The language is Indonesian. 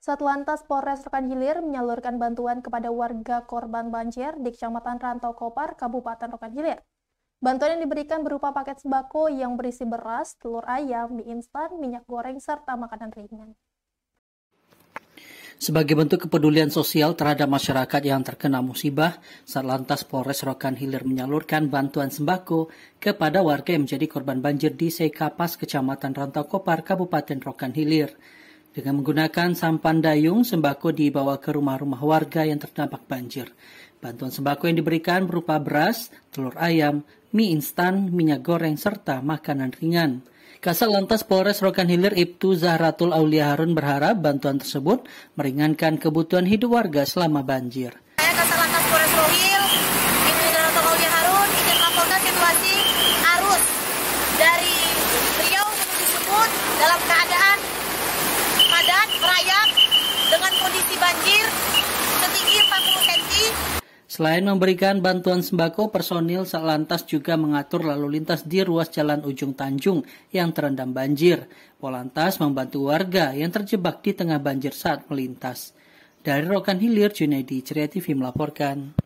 Saat lantas Polres Rekan Hilir menyalurkan bantuan kepada warga korban banjir di Kecamatan Rantau Kopar, Kabupaten Rokan Hilir. Bantuan yang diberikan berupa paket sembako yang berisi beras, telur ayam, mie instan, minyak goreng, serta makanan ringan. Sebagai bentuk kepedulian sosial terhadap masyarakat yang terkena musibah, saat lantas Polres Rokan Hilir menyalurkan bantuan sembako kepada warga yang menjadi korban banjir di Sekapas, Kecamatan Rantau Kopar, Kabupaten Rokan Hilir. Dengan menggunakan sampan dayung, sembako dibawa ke rumah-rumah warga yang terdampak banjir. Bantuan sembako yang diberikan berupa beras, telur ayam, mie instan, minyak goreng, serta makanan ringan. Kasal Lantas Polres Rokan Hilir Ibtu Zahratul Aulia Harun berharap bantuan tersebut meringankan kebutuhan hidup warga selama banjir. Saya Kasal Lantas Polres Rohil, Ibtu Zahratul Aulia Harun ingin melaporkan situasi arus dari Riau menuju Sumut dalam keadaan merayap dengan kondisi banjir setinggi 40 cm. Selain memberikan bantuan sembako, personil Satlantas juga mengatur lalu lintas di ruas jalan ujung Tanjung yang terendam banjir. Polantas membantu warga yang terjebak di tengah banjir saat melintas. Dari Rokan Hilir, Junaidi Ceria TV melaporkan.